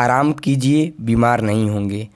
आराम कीजिए बीमार नहीं होंगे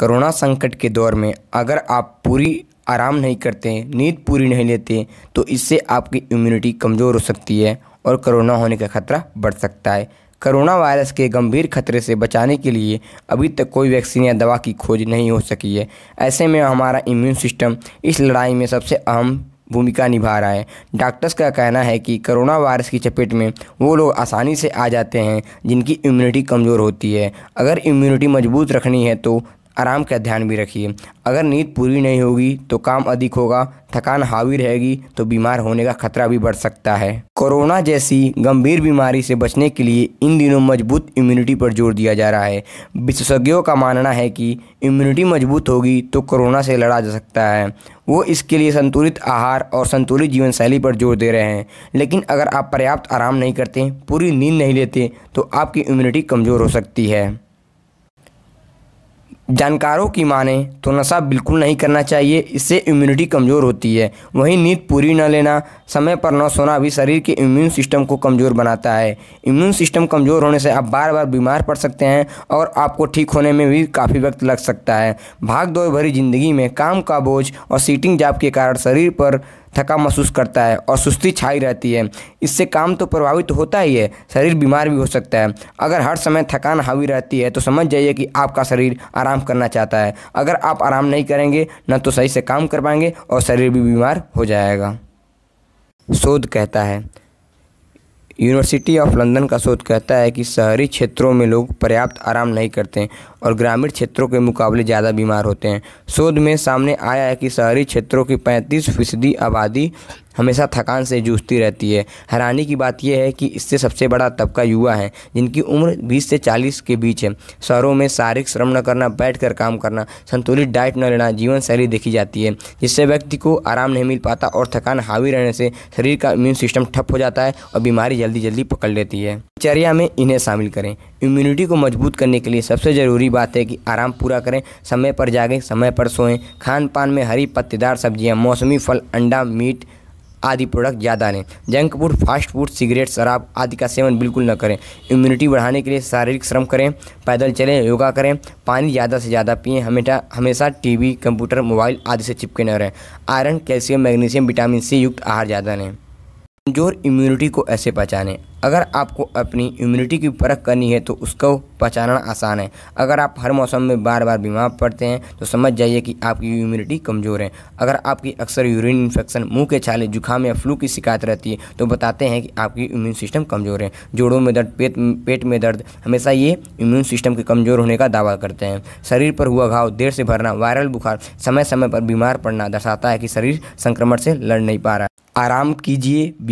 कोरोना संकट के दौर में अगर आप पूरी आराम नहीं करते नींद पूरी नहीं लेते तो इससे आपकी इम्यूनिटी कमज़ोर हो सकती है और कोरोना होने का खतरा बढ़ सकता है कोरोना वायरस के गंभीर खतरे से बचाने के लिए अभी तक कोई वैक्सीन या दवा की खोज नहीं हो सकी है ऐसे में हमारा इम्यून सिस्टम इस लड़ाई में सबसे अहम भूमिका निभा रहा है डॉक्टर्स का कहना है कि कोरोना वायरस की चपेट में वो लोग आसानी से आ जाते हैं जिनकी इम्यूनिटी कमज़ोर होती है अगर इम्यूनिटी मजबूत रखनी है तो आराम का ध्यान भी रखिए अगर नींद पूरी नहीं होगी तो काम अधिक होगा थकान हावी रहेगी तो बीमार होने का खतरा भी बढ़ सकता है कोरोना जैसी गंभीर बीमारी से बचने के लिए इन दिनों मजबूत इम्यूनिटी पर जोर दिया जा रहा है विशेषज्ञों का मानना है कि इम्यूनिटी मजबूत होगी तो कोरोना से लड़ा जा सकता है वो इसके लिए संतुलित आहार और संतुलित जीवन शैली पर जोर दे रहे हैं लेकिन अगर आप पर्याप्त आराम नहीं करते पूरी नींद नहीं लेते तो आपकी इम्यूनिटी कमज़ोर हो सकती है जानकारों की माने तो नशा बिल्कुल नहीं करना चाहिए इससे इम्यूनिटी कमज़ोर होती है वहीं नींद पूरी न लेना समय पर न सोना भी शरीर के इम्यून सिस्टम को कमज़ोर बनाता है इम्यून सिस्टम कमज़ोर होने से आप बार बार बीमार पड़ सकते हैं और आपको ठीक होने में भी काफ़ी वक्त लग सकता है भाग दौड़ भरी ज़िंदगी में काम का बोझ और सीटिंग जाप के कारण शरीर पर थका महसूस करता है और सुस्ती छाई रहती है इससे काम तो प्रभावित तो होता ही है शरीर बीमार भी हो सकता है अगर हर समय थकान हावी रहती है तो समझ जाइए कि आपका शरीर आराम करना चाहता है अगर आप आराम नहीं करेंगे न तो सही से काम कर पाएंगे और शरीर भी बीमार हो जाएगा शोध कहता है यूनिवर्सिटी ऑफ लंदन का शोध कहता है कि शहरी क्षेत्रों में लोग पर्याप्त आराम नहीं करते हैं और ग्रामीण क्षेत्रों के मुकाबले ज़्यादा बीमार होते हैं शोध में सामने आया है कि शहरी क्षेत्रों की 35 फीसदी आबादी हमेशा थकान से जूझती रहती है हैरानी की बात यह है कि इससे सबसे बड़ा तबका युवा है जिनकी उम्र 20 से 40 के बीच है शहरों में शारीरिक श्रम न करना बैठकर काम करना संतुलित डाइट न लेना जीवन शैली देखी जाती है जिससे व्यक्ति को आराम नहीं मिल पाता और थकान हावी रहने से शरीर का इम्यून सिस्टम ठप हो जाता है और बीमारी जल्दी जल्दी पकड़ लेती है चर्या में इन्हें शामिल करें इम्यूनिटी को मजबूत करने के लिए सबसे ज़रूरी बात है कि आराम पूरा करें समय पर जागें समय पर सोएं खान पान में हरी पत्तेदार सब्जियां मौसमी फल अंडा मीट आदि प्रोडक्ट ज़्यादा लें junk food fast food cigarette शराब आदि का सेवन बिल्कुल न करें इम्यूनिटी बढ़ाने के लिए शारीरिक श्रम करें पैदल चलें योगा करें पानी ज़्यादा से ज़्यादा पिए हमेशा हमेशा टी कंप्यूटर मोबाइल आदि से चिपके न रहें iron calcium magnesium vitamin C युक्त आहार ज़्यादा लें कमज़ोर इम्यूनिटी को ऐसे पहचानें अगर आपको अपनी इम्यूनिटी की परख करनी है तो उसको पहचानना आसान है अगर आप हर मौसम में बार बार बीमार पड़ते हैं तो समझ जाइए कि आपकी इम्यूनिटी कमज़ोर है अगर आपकी अक्सर यूरिन इन्फेक्शन मुंह के छाले जुकाम या फ्लू की शिकायत रहती है तो बताते हैं कि आपकी इम्यून सिस्टम कमज़ोर है जोड़ों में दर्द पेट पेट में दर्द हमेशा ये इम्यून सिस्टम के कमज़ोर होने का दावा करते हैं शरीर पर हुआ घाव देर से भरना वायरल बुखार समय समय पर बीमार पड़ना दर्शाता है कि शरीर संक्रमण से लड़ नहीं पा रहा आराम कीजिए